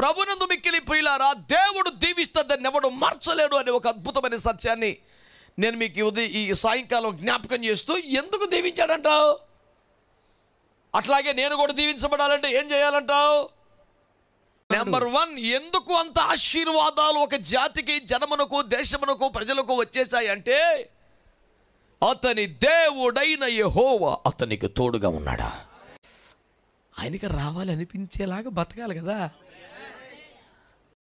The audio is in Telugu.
ప్రభునందు మిక్కిలి ప్రియులారా దేవుడు దీవిస్తే ఎవడు మార్చలేడు అనే ఒక అద్భుతమైన సత్యాన్ని నేను మీకు ఉదయం ఈ సాయంకాలం జ్ఞాపకం చేస్తూ ఎందుకు దీవించాడంటావు అట్లాగే నేను కూడా దీవించబడాలంటే ఏం చేయాలంటావు నెంబర్ వన్ ఎందుకు అంత ఆశీర్వాదాలు ఒక జాతికి జనమునకు దేశమునకు ప్రజలకు వచ్చేసాయంటే అతని దేవుడైన యహోవా అతనికి తోడుగా ఉన్నాడా ఆయనకి రావాలనిపించేలాగా బతకాలి కదా